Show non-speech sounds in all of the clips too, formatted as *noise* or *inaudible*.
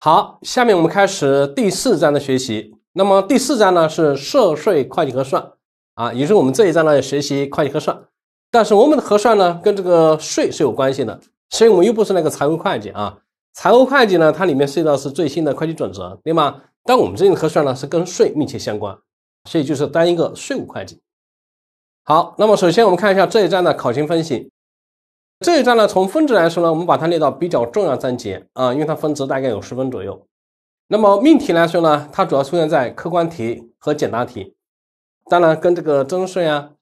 好，下面我们开始第四章的学习。那么第四章呢是涉税会计核算，啊，也是我们这一章呢学习会计核算。但是我们的核算呢跟这个税是有关系的，所以我们又不是那个财务会计啊。财务会计呢，它里面涉及到是最新的会计准则，对吗？但我们这里的核算呢是跟税密切相关，所以就是当一个税务会计。好，那么首先我们看一下这一章的考勤分析。这一章呢，从分值来说呢，我们把它列到比较重要章节啊，因为它分值大概有十分左右。那么命题来说呢，它主要出现在客观题和简答题，当然跟这个增值税啊、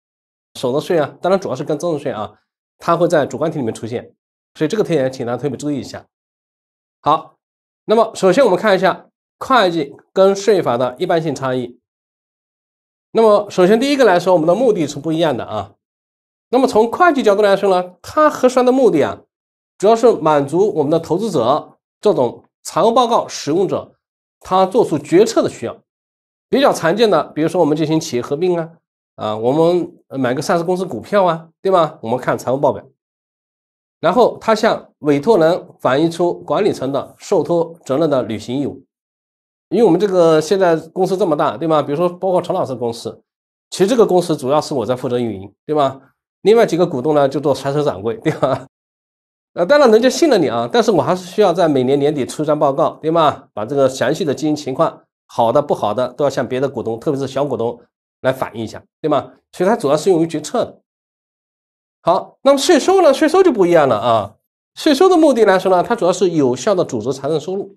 所得税啊，当然主要是跟增值税啊，它会在主观题里面出现，所以这个特点请大家特别注意一下。好，那么首先我们看一下会计跟税法的一般性差异。那么首先第一个来说，我们的目的是不一样的啊。那么从会计角度来说呢，它核算的目的啊，主要是满足我们的投资者这种财务报告使用者他做出决策的需要。比较常见的，比如说我们进行企业合并啊，啊，我们买个上市公司股票啊，对吧？我们看财务报表，然后他向委托人反映出管理层的受托责任的履行义务。因为我们这个现在公司这么大，对吧？比如说包括陈老师公司，其实这个公司主要是我在负责运营，对吧？另外几个股东呢，就做甩手掌柜，对吧？*laughs* 呃，当然人家信了你啊，但是我还是需要在每年年底出一张报告，对吗？把这个详细的经营情况，好的不好的都要向别的股东，特别是小股东来反映一下，对吗？所以它主要是用于决策的。好，那么税收呢？税收就不一样了啊。税收的目的来说呢，它主要是有效的组织财政收入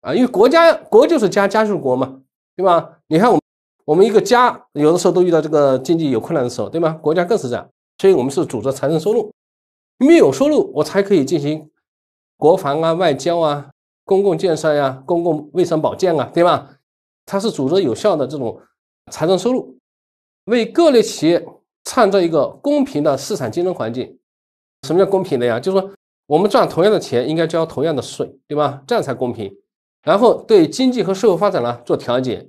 啊，因为国家国就是家家就是国嘛，对吧？你看我我们一个家，有的时候都遇到这个经济有困难的时候，对吗？国家更是这样。所以我们是组织财政收入，没有收入我才可以进行国防啊、外交啊、公共建设呀、公共卫生保健啊，对吧？它是组织有效的这种财政收入，为各类企业创造一个公平的市场竞争环境。什么叫公平的呀？就是说我们赚同样的钱，应该交同样的税，对吧？这样才公平。然后对经济和社会发展呢做调节，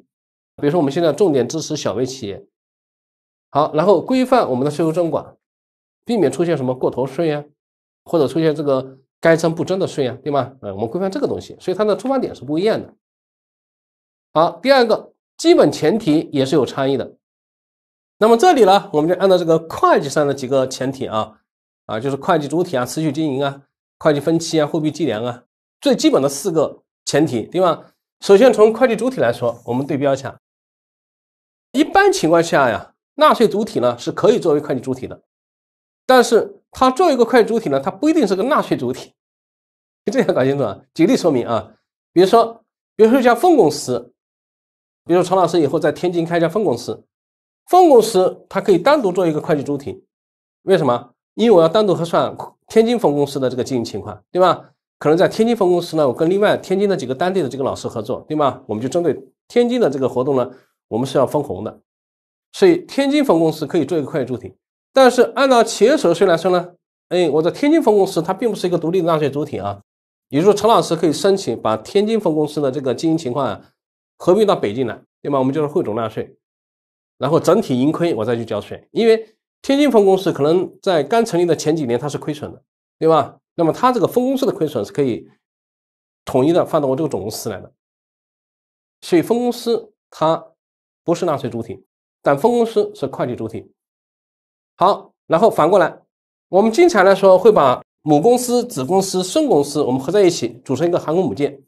比如说我们现在重点支持小微企业，好，然后规范我们的税务征管。避免出现什么过头税呀，或者出现这个该征不征的税啊，对吗？呃，我们规范这个东西，所以它的出发点是不一样的。好，第二个基本前提也是有差异的。那么这里呢，我们就按照这个会计上的几个前提啊，啊，就是会计主体啊、持续经营啊、会计分期啊、货币计量啊，最基本的四个前提，对吗？首先从会计主体来说，我们对标一下。一般情况下呀，纳税主体呢是可以作为会计主体的。但是，他作为一个会计主体呢，他不一定是个纳税主体，*laughs* 这点要搞清楚啊。举例说明啊，比如说，比如说一家分公司，比如说常老师以后在天津开一家分公司，分公司它可以单独做一个会计主体，为什么？因为我要单独核算天津分公司的这个经营情况，对吧？可能在天津分公司呢，我跟另外天津的几个当地的这个老师合作，对吗？我们就针对天津的这个活动呢，我们是要分红的，所以天津分公司可以做一个会计主体。但是按照企业所得税来说呢，哎，我的天津分公司它并不是一个独立的纳税主体啊。也就是说，陈老师可以申请把天津分公司的这个经营情况啊合并到北京来，对吧？我们就是汇总纳税，然后整体盈亏我再去交税。因为天津分公司可能在刚成立的前几年它是亏损的，对吧？那么它这个分公司的亏损是可以统一的放到我这个总公司来的。所以分公司它不是纳税主体，但分公司是会计主体。好，然后反过来，我们经常来说会把母公司、子公司、孙公司，我们合在一起组成一个航空母舰，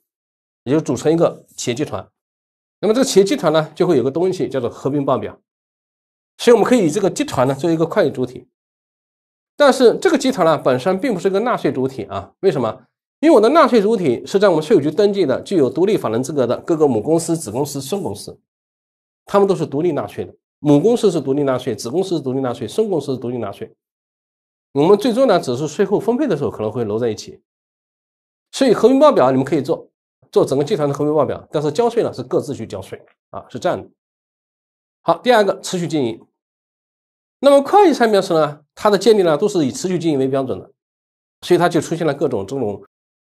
也就组成一个企业集团。那么这个企业集团呢，就会有个东西叫做合并报表。所以我们可以以这个集团呢作为一个会计主体，但是这个集团呢本身并不是一个纳税主体啊？为什么？因为我的纳税主体是在我们税务局登记的，具有独立法人资格的各个母公司、子公司、孙公司，他们都是独立纳税的。母公司是独立纳税，子公司是独立纳税，孙公司是独立纳税。我们最终呢，只是税后分配的时候可能会揉在一起。所以合并报表你们可以做，做整个集团的合并报表，但是交税呢是各自去交税啊，是这样的。好，第二个持续经营。那么会计上面是呢，它的建立呢都是以持续经营为标准的，所以它就出现了各种这种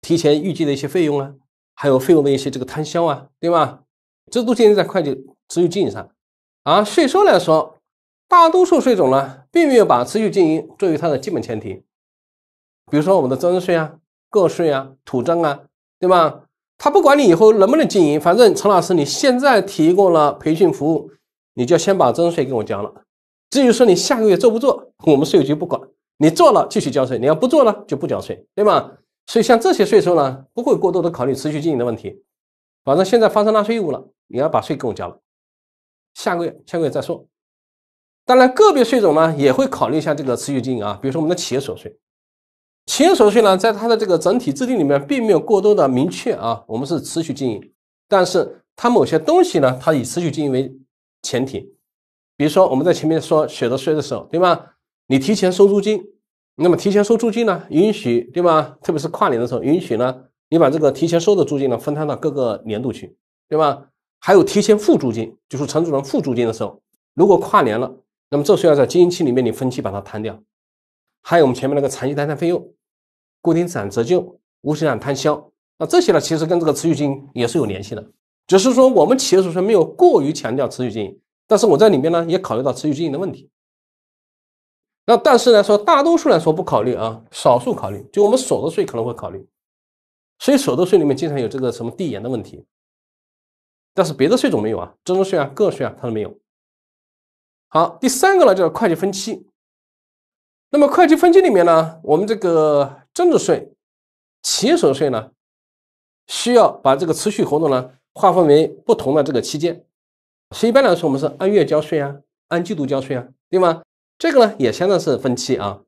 提前预计的一些费用啊，还有费用的一些这个摊销啊，对吧？这都建立在会计持续经营上。而税收来说，大多数税种呢，并没有把持续经营作为它的基本前提。比如说我们的增值税啊、个税啊、土增啊，对吧？他不管你以后能不能经营，反正陈老师你现在提供了培训服务，你就先把增值税给我交了。至于说你下个月做不做，我们税务局不管。你做了继续交税，你要不做了就不交税，对吧？所以像这些税收呢，不会过多的考虑持续经营的问题。反正现在发生纳税义务了，你要把税给我交了。下个月，下个月再说。当然，个别税种呢也会考虑一下这个持续经营啊，比如说我们的企业所得税。企业所得税呢，在它的这个整体制定里面，并没有过多的明确啊，我们是持续经营，但是它某些东西呢，它以持续经营为前提。比如说我们在前面说所得税的时候，对吧？你提前收租金，那么提前收租金呢，允许对吧？特别是跨年的时候，允许呢，你把这个提前收的租金呢，分摊到各个年度去，对吧？还有提前付租金，就是承租人付租金的时候，如果跨年了，那么这需要在经营期里面你分期把它摊掉。还有我们前面那个长期摊摊费用、固定资产折旧、无形资产摊销，那这些呢，其实跟这个持续经营也是有联系的。只是说我们企业所得没有过于强调持续经营，但是我在里面呢也考虑到持续经营的问题。那但是来说，大多数来说不考虑啊，少数考虑，就我们所得税可能会考虑，所以所得税里面经常有这个什么递延的问题。但是别的税种没有啊，增值税啊、个税啊，它都没有。好，第三个呢叫会计分期。那么会计分期里面呢，我们这个增值税、企业所得税呢，需要把这个持续活动呢划分为不同的这个期间。所以一般来说，我们是按月交税啊，按季度交税啊，对吗？这个呢也相当是分期啊。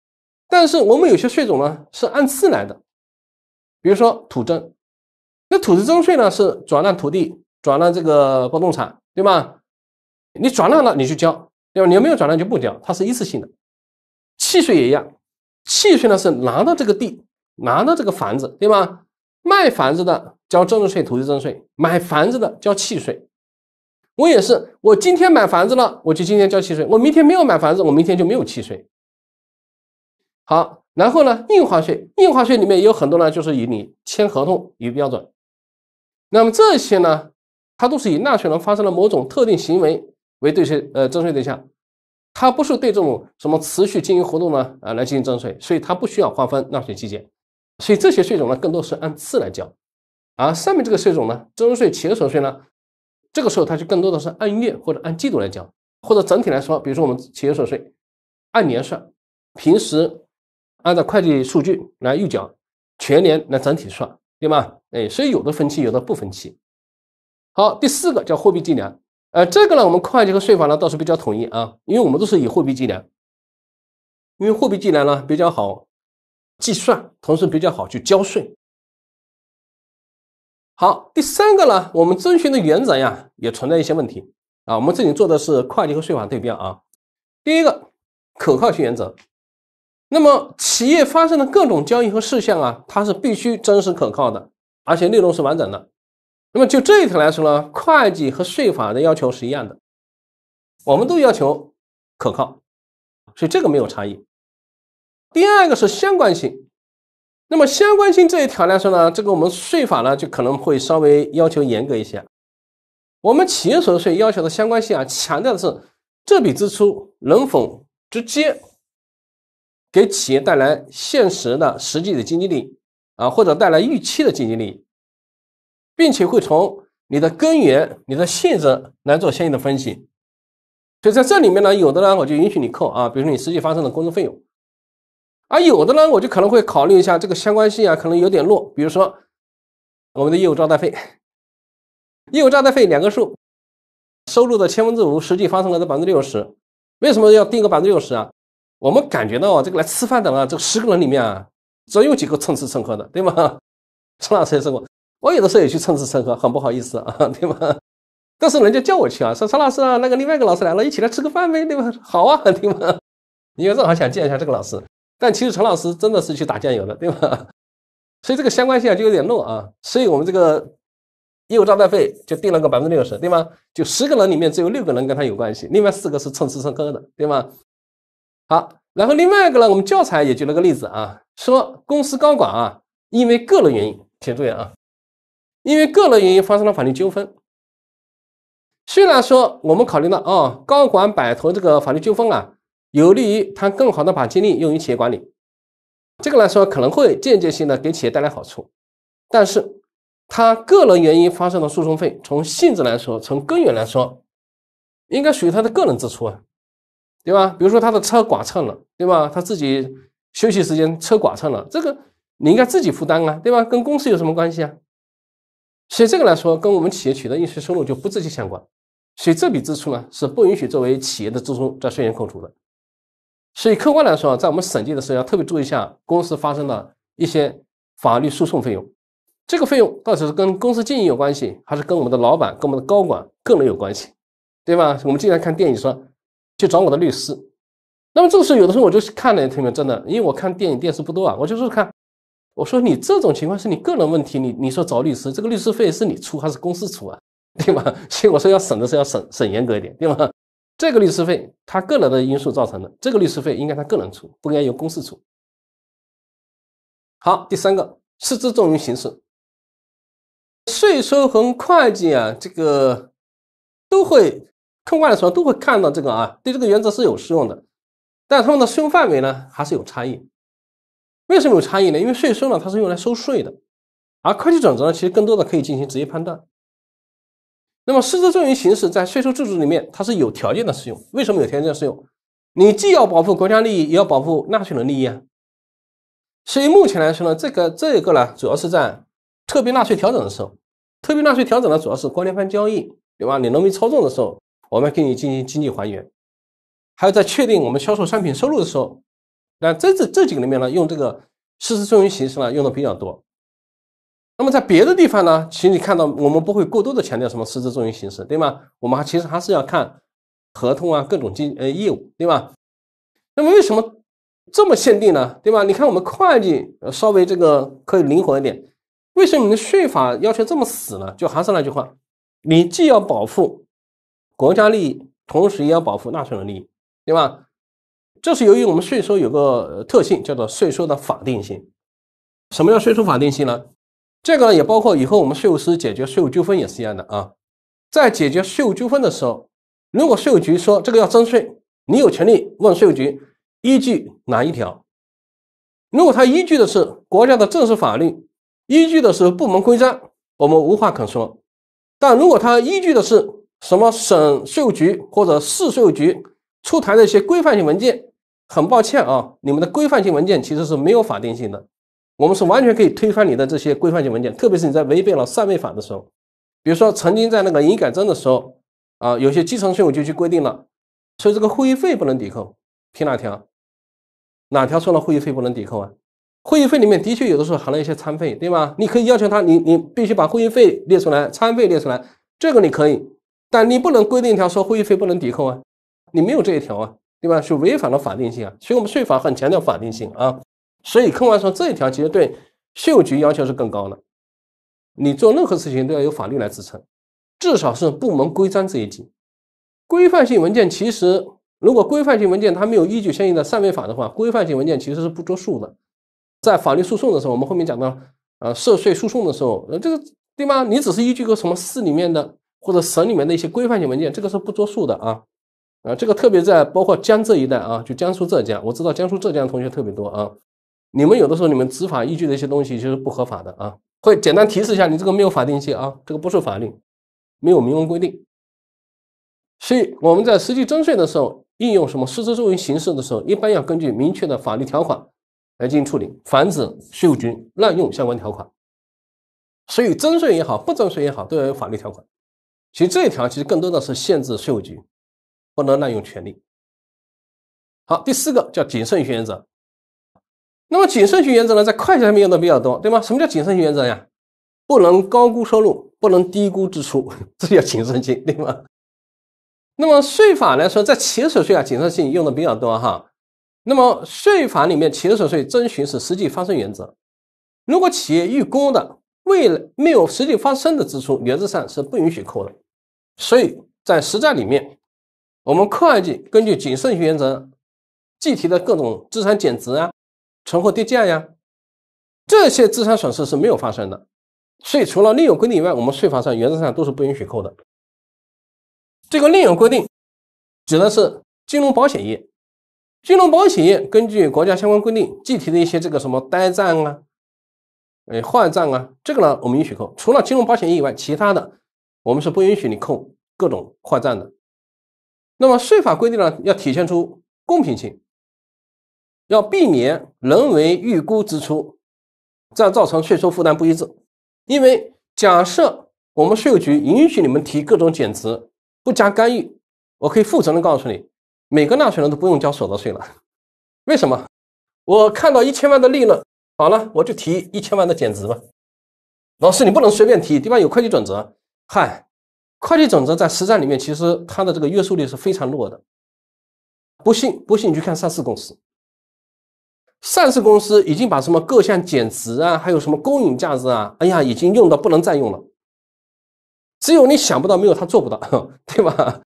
但是我们有些税种呢是按次来的，比如说土增，那土地增税呢是转让土地。转让这个不动产，对吗？你转让了，你去交，对吧？你没有转让就不交，它是一次性的。契税也一样，契税呢是拿到这个地，拿到这个房子，对吗？卖房子的交增值税、土地增值税，买房子的交契税。我也是，我今天买房子了，我就今天交契税；我明天没有买房子，我明天就没有契税。好，然后呢，印花税，印花税里面也有很多呢，就是以你签合同为标准。那么这些呢？它都是以纳税人发生了某种特定行为为对税呃征税对象，它不是对这种什么持续经营活动呢啊来进行征税，所以它不需要划分纳税期间，所以这些税种呢更多是按次来交，而上面这个税种呢，增值税、企业所得税呢，这个时候它就更多的是按月或者按季度来交，或者整体来说，比如说我们企业所得税按年算，平时按照会计数据来预缴，全年来整体算，对吗？哎，所以有的分期，有的不分期。好，第四个叫货币计量，呃，这个呢，我们会计和税法呢倒是比较统一啊，因为我们都是以货币计量，因为货币计量呢比较好计算，同时比较好去交税。好，第三个呢，我们遵循的原则呀也存在一些问题啊，我们这里做的是会计和税法对标啊。第一个，可靠性原则，那么企业发生的各种交易和事项啊，它是必须真实可靠的，而且内容是完整的。那么就这一条来说呢，会计和税法的要求是一样的，我们都要求可靠，所以这个没有差异。第二个是相关性，那么相关性这一条来说呢，这个我们税法呢就可能会稍微要求严格一些。我们企业所得税要求的相关性啊，强调的是这笔支出能否直接给企业带来现实的、实际的经济利益啊，或者带来预期的经济利益。并且会从你的根源、你的性质来做相应的分析，所以在这里面呢，有的呢我就允许你扣啊，比如说你实际发生的工作费用，而有的呢我就可能会考虑一下这个相关性啊，可能有点弱，比如说我们的业务招待费，业务招待费两个数，收入的千分之五，实际发生的的百分之六十，为什么要定个百分之六十啊？我们感觉到啊，这个来吃饭的啊，这十个人里面啊，总有几个蹭吃蹭喝的，对吗？*laughs* 老师也说过，我有的时候也去蹭吃蹭喝，很不好意思啊，*laughs* 对吧？但是人家叫我去啊，说陈老师啊，那个另外一个老师来了，一起来吃个饭呗，对吧？好啊，*laughs* 对吧？你也正好想见一下这个老师，但其实陈老师真的是去打酱油的，对吧？所以这个相关性啊就有点弱啊。所以我们这个业务招待费就定了个百分之六十，对吗？就十个人里面只有六个人跟他有关系，另外四个是蹭吃蹭喝的，对吗？好，然后另外一个呢，我们教材也举了个例子啊，说公司高管啊，因为个人原因，请注意啊。因为个人原因发生了法律纠纷，虽然说我们考虑到啊，高管摆脱这个法律纠纷啊，有利于他更好的把精力用于企业管理，这个来说可能会间接性的给企业带来好处，但是他个人原因发生的诉讼费，从性质来说，从根源来说，应该属于他的个人支出啊，对吧？比如说他的车剐蹭了，对吧？他自己休息时间车剐蹭了，这个你应该自己负担啊，对吧？跟公司有什么关系啊？所以这个来说，跟我们企业取得应税收入就不直接相关，所以这笔支出呢是不允许作为企业的支出在税前扣除的。所以客观来说啊，在我们审计的时候要特别注意一下公司发生的一些法律诉讼费用，这个费用到底是跟公司经营有关系，还是跟我们的老板、跟我们的高管个人有关系，对吧？我们经常看电影说，去找我的律师。那么这个时候有的时候我就看了学们真的，因为我看电影电视不多啊，我就是看。我说你这种情况是你个人问题，你你说找律师，这个律师费是你出还是公司出啊？*laughs* 对吧？所以我说要审的是要审审严格一点，对吧？这个律师费他个人的因素造成的，这个律师费应该他个人出，不应该由公司出。好，第三个，视之重于形式，税收和会计啊，这个都会客观的时候都会看到这个啊，对这个原则是有适用的，但他们的适用范围呢还是有差异。为什么有差异呢？因为税收呢，它是用来收税的，而会计准则呢，其实更多的可以进行职业判断。那么，市值转移形式在税收制度里面，它是有条件的适用。为什么有条件适用？你既要保护国家利益，也要保护纳税人利益啊。所以目前来说呢，这个这个呢，主要是在特别纳税调整的时候，特别纳税调整呢，主要是关联方交易，对吧？你农民操纵的时候，我们给你进行经济还原，还有在确定我们销售商品收入的时候。那在这这几个里面呢，用这个实证明形式呢用的比较多。那么在别的地方呢，其实看到我们不会过多的强调什么实证明形式，对吗？我们还其实还是要看合同啊，各种经呃业务，对吧？那么为什么这么限定呢？对吧？你看我们会计稍微这个可以灵活一点，为什么你的税法要求这么死呢？就还是那句话，你既要保护国家利益，同时也要保护纳税人的利益，对吧？这是由于我们税收有个特性，叫做税收的法定性。什么叫税收法定性呢？这个也包括以后我们税务师解决税务纠纷也是一样的啊。在解决税务纠纷的时候，如果税务局说这个要征税，你有权利问税务局依据哪一条。如果他依据的是国家的正式法律，依据的是部门规章，我们无话可说。但如果他依据的是什么省税务局或者市税务局出台的一些规范性文件，很抱歉啊，你们的规范性文件其实是没有法定性的，我们是完全可以推翻你的这些规范性文件，特别是你在违背了位法的时候，比如说曾经在那个营改增的时候，啊，有些基层税务局去规定了，所以这个会议费不能抵扣，凭哪条？哪条说了会议费不能抵扣啊？会议费里面的确有的时候含了一些餐费，对吧？你可以要求他，你你必须把会议费列出来，餐费列出来，这个你可以，但你不能规定一条说会议费不能抵扣啊，你没有这一条啊。对吧？是违反了法定性啊，所以我们税法很强调法定性啊。所以客观上这一条其实对税务局要求是更高的。你做任何事情都要有法律来支撑，至少是部门规章这一级规范性文件。其实如果规范性文件它没有依据相应的上位法的话，规范性文件其实是不作数的。在法律诉讼的时候，我们后面讲到啊，涉税诉讼的时候，这个对吗？你只是依据个什么市里面的或者省里面的一些规范性文件，这个是不作数的啊。啊，这个特别在包括江浙一带啊，就江苏、浙江，我知道江苏、浙江同学特别多啊。你们有的时候你们执法依据的一些东西就是不合法的啊，会简单提示一下，你这个没有法定性啊，这个不受法律，没有明文规定。所以我们在实际征税的时候，应用什么实质作为形式的时候，一般要根据明确的法律条款来进行处理，防止税务局滥用相关条款。所以征税也好，不征税也好，都要有法律条款。其实这一条其实更多的是限制税务局。不能滥用权力。好，第四个叫谨慎性原则。那么谨慎性原则呢，在会计上面用的比较多，对吗？什么叫谨慎性原则呀？不能高估收入，不能低估支出，*laughs* 这叫谨慎性，对吗？那么税法来说，在企业所得税谨慎性用的比较多哈。那么税法里面企业所得税遵循是实际发生原则，如果企业预估的未来没有实际发生的支出，原则上是不允许扣的。所以在实战里面。我们会计根据谨慎原则计提的各种资产减值啊、存货跌价呀，这些资产损失是没有发生的，所以除了另有规定以外，我们税法上原则上都是不允许扣的。这个另有规定指的是金融保险业，金融保险业根据国家相关规定计提的一些这个什么呆账啊、哎坏账啊，这个呢我们允许扣。除了金融保险业以外，其他的我们是不允许你扣各种坏账的。那么税法规定呢，要体现出公平性，要避免人为预估支出，这样造成税收负担不一致。因为假设我们税务局允许你们提各种减值，不加干预，我可以负责任的告诉你，每个纳税人都不用交所得税了。为什么？我看到一千万的利润，好了，我就提一千万的减值吧。老师，你不能随便提，地方有会计准则。嗨。会计准则在实战里面，其实它的这个约束力是非常弱的。不信，不信你去看上市公司。上市公司已经把什么各项减值啊，还有什么公允价值啊，哎呀，已经用的不能再用了。只有你想不到，没有他做不到，*laughs* 对吧？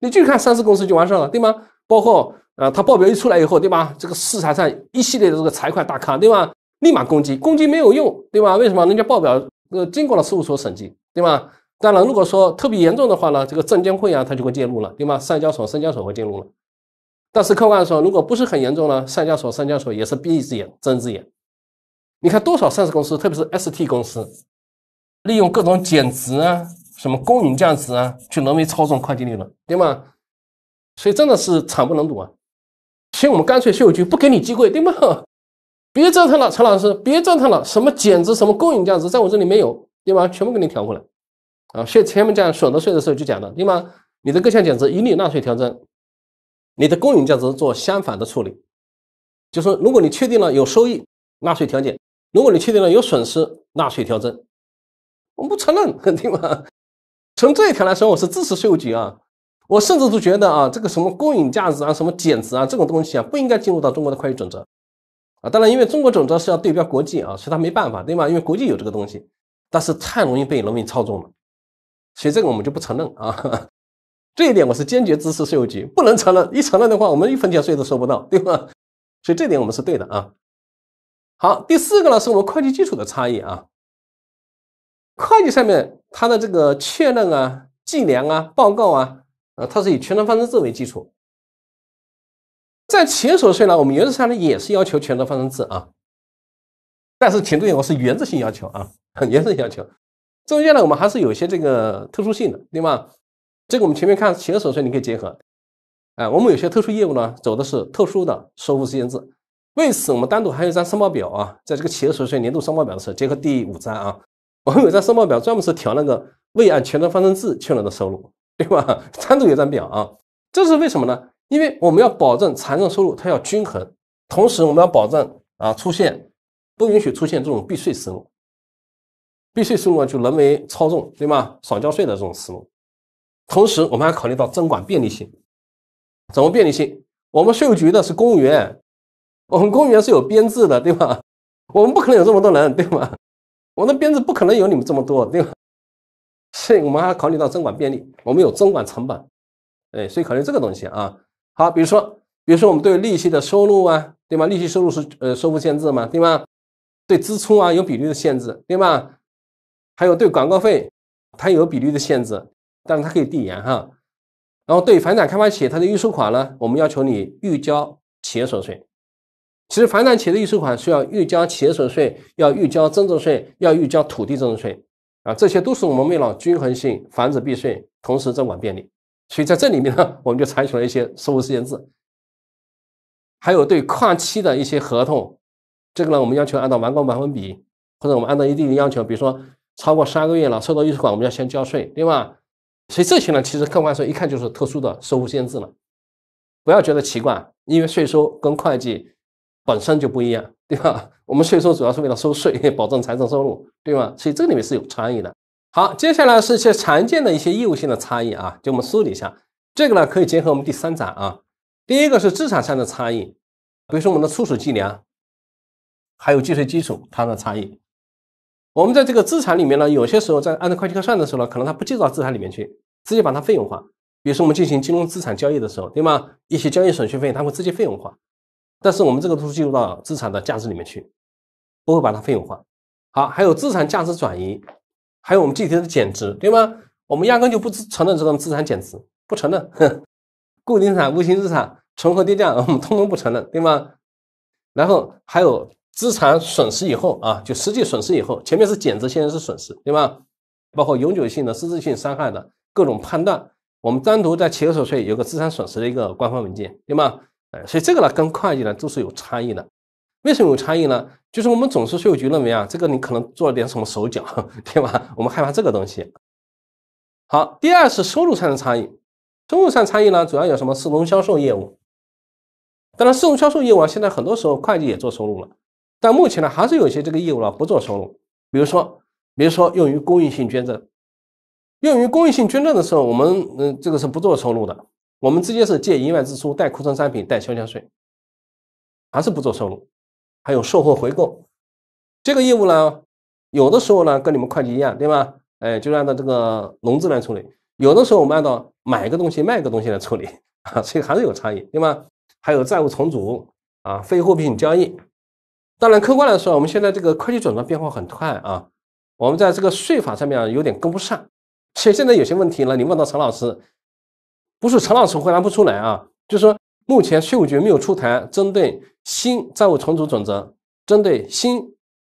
你就看上市公司就完事了，对吗？包括啊，他报表一出来以后，对吧？这个市场上一系列的这个财会大咖，对吧？立马攻击，攻击没有用，对吧？为什么？人家报表呃经过了事务所审计，对吧？当然，如果说特别严重的话呢，这个证监会啊，它就会介入了，对吗？上交所、深交所会介入了。但是客观说，如果不是很严重呢，上交所、深交所也是闭一只眼、睁一只眼。你看多少上市公司，特别是 ST 公司，利用各种减值啊、什么公允价值啊，去人为操纵会计利润，对吗？所以真的是惨不忍睹啊！所以我们干脆税务局不给你机会，对吗？*laughs* 别折腾了，陈老师，别折腾了，什么减值、什么公允价值，在我这里没有，对吧？全部给你调过来。啊，以前面讲所得税的时候就讲了，对吗？你的各项减值一律纳税调整，你的公允价值做相反的处理，就说如果你确定了有收益，纳税调减；如果你确定了有损失，纳税调整。我不承认，*laughs* 对吗？从这一条来说，我是支持税务局啊。我甚至都觉得啊，这个什么公允价值啊，什么减值啊，这种东西啊，不应该进入到中国的会计准则啊。当然，因为中国准则是要对标国际啊，所以它没办法，对吗？因为国际有这个东西，但是太容易被人民操纵了。其实这个我们就不承认啊，*laughs* 这一点我是坚决支持税务局，不能承认，一承认的话，我们一分钱税都收不到，对吧？所以这点我们是对的啊。好，第四个呢，是我们会计基础的差异啊。会计上面它的这个确认啊、计量啊、报告啊，啊，它是以权责发生制为基础。在企业所得税呢，我们原则上呢也是要求权责发生制啊，但是前注我是原则性要求啊，很 *laughs* 原则性要求。中间呢，我们还是有一些这个特殊性的，对吧？这个我们前面看企业所得税，你可以结合。哎，我们有些特殊业务呢，走的是特殊的收入间制。为此，我们单独还有一张申报表啊，在这个企业所得税年度申报表的时候，结合第五章啊，*laughs* 我们有张申报表专门是调那个未按全端发生制确认的收入，对吧？单独有张表啊，这是为什么呢？因为我们要保证财政收入它要均衡，同时我们要保证啊出现不允许出现这种避税收入。避税入呢就人为操纵，对吗？少交税的这种思路。同时，我们还考虑到征管便利性，怎么便利性？我们税务局的是公务员，我们公务员是有编制的，对吧？我们不可能有这么多人，对吗？我们编制不可能有你们这么多，对吧？所以，我们还考虑到征管便利，我们有征管成本，哎，所以考虑这个东西啊。好，比如说，比如说我们对利息的收入啊，对吗？利息收入是呃收付限制嘛，对吗？对支出啊有比例的限制，对吗？还有对广告费，它有比例的限制，但是它可以递延哈。然后对房产开发企业，它的预收款呢，我们要求你预交企业所得税。其实房产企业的预收款需要预交企业所得税，要预交增值税，要预交土地增值税啊，这些都是我们为了均衡性、防止避税，同时征管便利。所以在这里面呢，*laughs* 我们就采取了一些入务限制。还有对跨期的一些合同，这个呢，我们要求按照完工百分比，或者我们按照一定的要求，比如说。超过三个月了，收到预付款，我们要先交税，对吧？所以这些呢，其实客观上一看就是特殊的收入限制了，不要觉得奇怪，因为税收跟会计本身就不一样，对吧？*laughs* 我们税收主要是为了收税，*laughs* 保证财政收入，对吧？所以这里面是有差异的。好，接下来是一些常见的一些义务性的差异啊，就我们梳理一下。这个呢，可以结合我们第三章啊。第一个是资产上的差异，比如说我们的初始计量，还有计税基础它的差异。我们在这个资产里面呢，有些时候在按照会计核算的时候呢，可能它不计入到资产里面去，直接把它费用化。比如说我们进行金融资产交易的时候，对吗？一些交易手续费，它会直接费用化。但是我们这个都是计入到资产的价值里面去，不会把它费用化。好，还有资产价值转移，还有我们具体的减值，对吗？我们压根就不承认这种资产减值，不承认。固定资产、无形资产重合跌价，我们通通不承认，对吗？然后还有。资产损失以后啊，就实际损失以后，前面是减值，现在是损失，对吧？包括永久性的、实质性伤害的各种判断，我们单独在企业所得税有个资产损失的一个官方文件，对吗？哎，所以这个呢，跟会计呢都是有差异的。为什么有差异呢？就是我们总是税务局认为啊，这个你可能做了点什么手脚，*laughs* 对吧？我们害怕这个东西。好，第二是收入上的差异，收入上差异呢，主要有什么视同销售业务。当然，视同销售业务啊，现在很多时候会计也做收入了。但目前呢，还是有一些这个业务呢不做收入，比如说，比如说用于公益性捐赠，用于公益性捐赠的时候，我们嗯，这个是不做收入的，我们直接是借营业支出、贷库存商品、贷销项税，还是不做收入。还有售后回购这个业务呢，有的时候呢，跟你们会计一样，对吧？哎，就按照这个融资来处理；有的时候我们按照买个东西卖个东西来处理啊，*laughs* 所以还是有差异，对吧？还有债务重组啊，非货币交易。当然，客观来说，我们现在这个会计准则变化很快啊，我们在这个税法上面有点跟不上。所以现在有些问题呢，你问到陈老师，不是陈老师回答不出来啊，就是说目前税务局没有出台针对新债务重组准则、针对新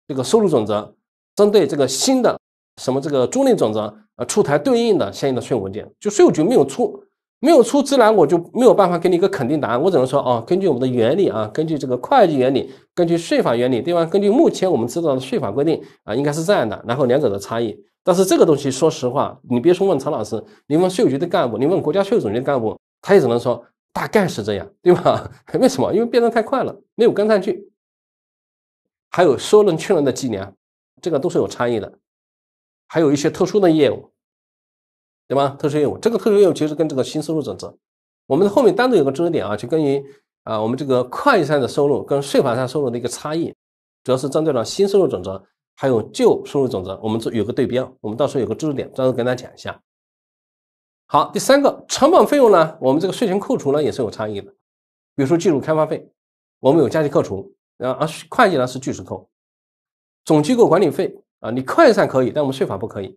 这个收入准则、针对这个新的什么这个租赁准则啊，出台对应的相应的税务文件，就税务局没有出。没有出资南，我就没有办法给你一个肯定答案。我只能说，啊，根据我们的原理啊，根据这个会计原理，根据税法原理，对吧？根据目前我们知道的税法规定啊，应该是这样的。然后两者的差异，但是这个东西，说实话，你别说问曹老师，你问税务局的干部，你问国家税务总局的干部，他也只能说大概是这样，对吧？为什么？因为变得太快了，没有跟上去。还有收人、确认的计量，这个都是有差异的，还有一些特殊的业务。对吧？特殊业务，这个特殊业务其实跟这个新收入准则，我们的后面单独有个知识点啊，就关于啊我们这个会计上的收入跟税法上收入的一个差异，主要是针对了新收入准则，还有旧收入准则，我们做有个对标，我们到时候有个知识点专门跟大家讲一下。好，第三个成本费用呢，我们这个税前扣除呢也是有差异的，比如说技术开发费，我们有加计扣除啊，而会计呢是据实扣，总机构管理费啊，你会计上可以，但我们税法不可以。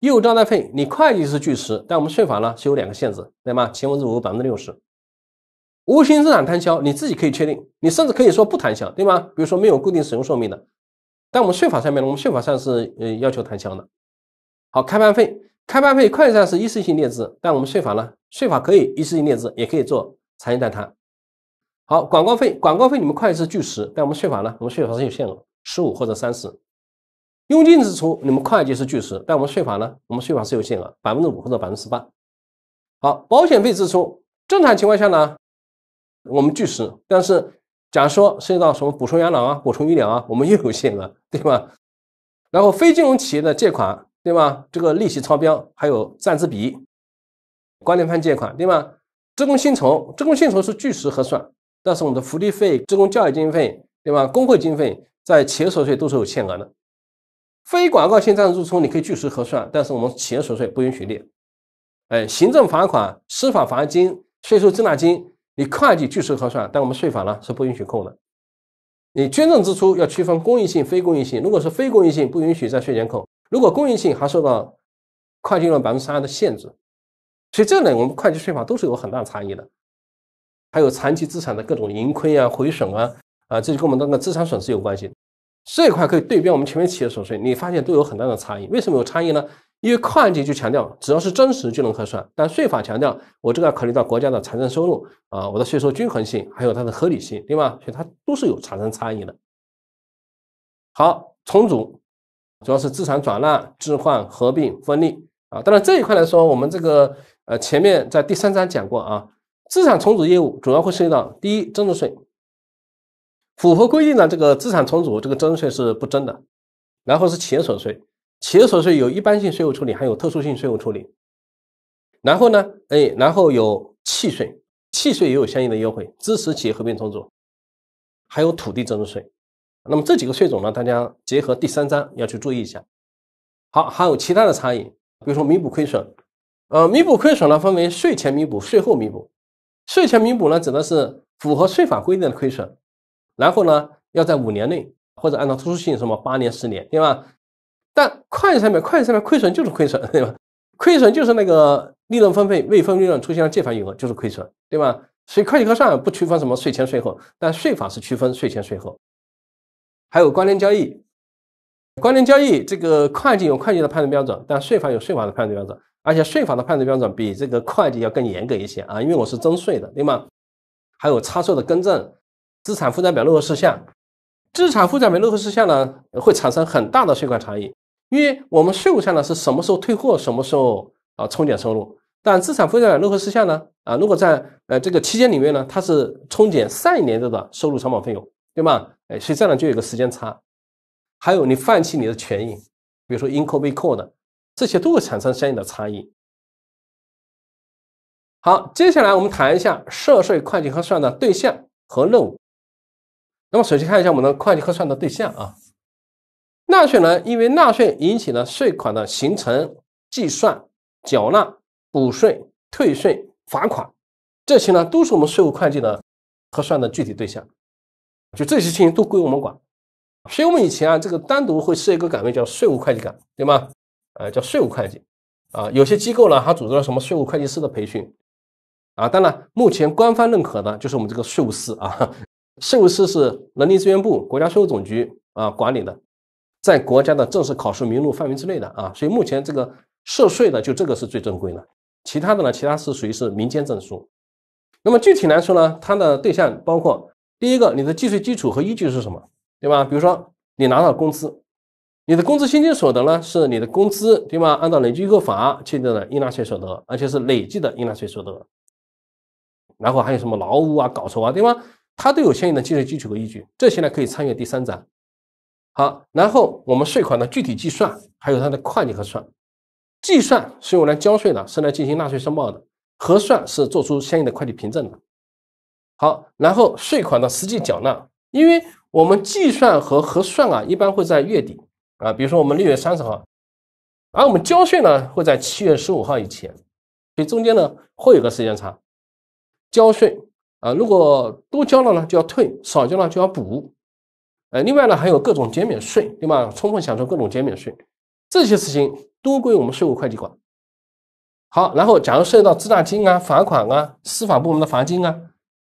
业务招待费，你会计是据实，但我们税法呢是有两个限制，对吗？前文字五百分之六十，无形资产摊销你自己可以确定，你甚至可以说不摊销，对吗？比如说没有固定使用寿命的，但我们税法上面，呢，我们税法上是呃要求摊销的。好，开办费，开办费会计上是一次性列支，但我们税法呢，税法可以一次性列支，也可以做长期代摊。好，广告费，广告费你们会计是据实，但我们税法呢，我们税法是有限额，十五或者三十。佣金支出，你们会计是据实，但我们税法呢？我们税法是有限额，百分之五或者百分之十八。好，保险费支出，正常情况下呢，我们据实，但是假如说涉及到什么补充养老啊、补充医疗啊，我们又有限额，*laughs* 对吧？然后非金融企业的借款，对吧？这个利息超标，还有占资比、关联方借款，对吧？职工薪酬，职工薪酬是据实核算，但是我们的福利费、职工教育经费，对吧？工会经费在企业所得税都是有限额的。非广告性赞助支出，你可以据实核算，但是我们企业所得税不允许列。哎，行政罚款、司法罚金、税收滞纳金，你会计据实核算，但我们税法呢是不允许扣的。你捐赠支出要区分公益性、非公益性，如果是非公益性，不允许在税前扣；如果公益性，还受到会计利润百分之三的限制。所以这呢，我们会计、税法都是有很大差异的。还有长期资产的各种盈亏啊、毁损啊，啊，这就跟我们那个资产损失有关系。这一块可以对标我们前面企业所得税，你发现都有很大的差异。为什么有差异呢？因为会计就强调只要是真实就能核算，但税法强调我这个要考虑到国家的财政收入啊，我的税收均衡性，还有它的合理性，对吧？所以它都是有产生差异的。好，重组主要是资产转让、置换、合并、分立啊。当然这一块来说，我们这个呃前面在第三章讲过啊，资产重组业务主要会涉及到第一增值税。符合规定的这个资产重组，这个增值税是不征的。然后是企业所得税，企业所得税有一般性税务处理，还有特殊性税务处理。然后呢，哎，然后有契税，契税也有相应的优惠，支持企业合并重组，还有土地增值税。那么这几个税种呢，大家结合第三章要去注意一下。好，还有其他的差异，比如说弥补亏损，呃，弥补亏损呢分为税前弥补、税后弥补。税前弥补呢指的是符合税法规定的亏损。然后呢，要在五年内，或者按照特殊性什么八年、十年，对吧？但会计上面，会计上面亏损就是亏损，对吧？亏损就是那个利润分配未分利润出现了借方余额就是亏损，对吧？所以会计核算不区分什么税前税后，但税法是区分税前税后。还有关联交易，关联交易这个会计有会计的判断标准，但税法有税法的判断标准，而且税法的判断标准比这个会计要更严格一些啊，因为我是征税的，对吗？还有差错的更正。资产负债表落核事项，资产负债表落核事项呢会产生很大的税款差异，因为我们税务上呢是什么时候退货，什么时候啊冲减收入，但资产负债表落核事项呢啊如果在呃这个期间里面呢它是冲减上一年度的收入成本费用，对吗？哎，所以这样呢就有个时间差，还有你放弃你的权益，比如说应扣未扣的，这些都会产生相应的差异。好，接下来我们谈一下涉税会计核算的对象和任务。那么，首先看一下我们的会计核算的对象啊，纳税人因为纳税引起了税款的形成、计算、缴纳、补税、退税、罚款，这些呢都是我们税务会计的核算的具体对象，就这些事情都归我们管，所以我们以前啊这个单独会设一个岗位叫税务会计岗，对吗？呃，叫税务会计啊，有些机构呢还组织了什么税务会计师的培训啊，当然目前官方认可的就是我们这个税务师啊。税务师是人力资源部、国家税务总局啊管理的，在国家的正式考试名录范围之内的啊，所以目前这个涉税的就这个是最正规的，其他的呢，其他是属于是民间证书。那么具体来说呢，它的对象包括第一个，你的计税基础和依据是什么，对吧？比如说你拿到工资，你的工资薪金所得呢是你的工资，对吧？按照累计预扣法确定的应纳税所得，而且是累计的应纳税所得。然后还有什么劳务啊、稿酬啊，对吧？它都有相应的计税基础和依据，这些呢可以参阅第三章。好，然后我们税款的具体计算，还有它的会计核算，计算是用来交税的，是来进行纳税申报的；核算是做出相应的会计凭证的。好，然后税款的实际缴纳，因为我们计算和核算啊，一般会在月底啊，比如说我们六月三十号，而我们交税呢会在七月十五号以前，所以中间呢会有个时间差，交税。啊，如果多交了呢，就要退；少交了就要补。呃，另外呢，还有各种减免税，对吧？充分享受各种减免税，这些事情都归我们税务会计管。好，然后假如涉及到滞纳金啊、罚款啊、司法部门的罚金啊，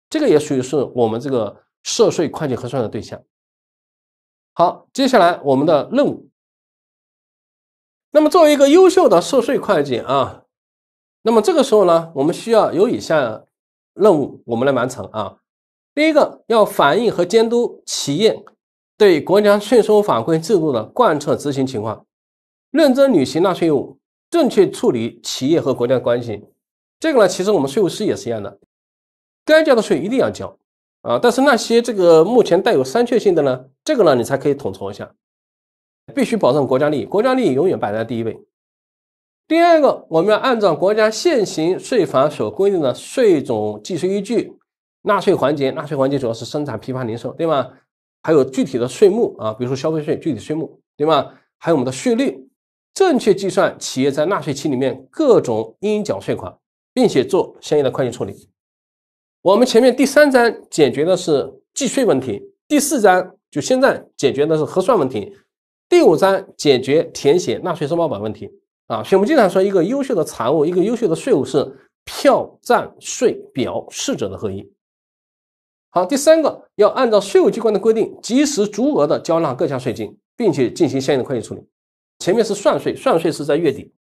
这个也属于是我们这个涉税会计核算的对象。好，接下来我们的任务，那么作为一个优秀的涉税会计啊，那么这个时候呢，我们需要有以下。任务我们来完成啊！第一个要反映和监督企业对国家税收法规制度的贯彻执行情况，认真履行纳税义务，正确处理企业和国家关系。这个呢，其实我们税务师也是一样的，该交的税一定要交啊！但是那些这个目前带有商榷性的呢，这个呢你才可以统筹一下，必须保证国家利益，国家利益永远摆在第一位。第二个，我们要按照国家现行税法所规定的税种计税依据、纳税环节、纳税环节主要是生产、批发、零售，对吗？还有具体的税目啊，比如说消费税具体税目，对吗？还有我们的税率，正确计算企业在纳税期里面各种应缴税款，并且做相应的会计处理。我们前面第三章解决的是计税问题，第四章就现在解决的是核算问题，第五章解决填写纳税申报表问题。啊，所以我们经常说，一个优秀的财务，一个优秀的税务是票、站、税、表、四者的合一。好，第三个要按照税务机关的规定，及时足额的交纳各项税金，并且进行相应的会计处理。前面是算税，算税是在月底，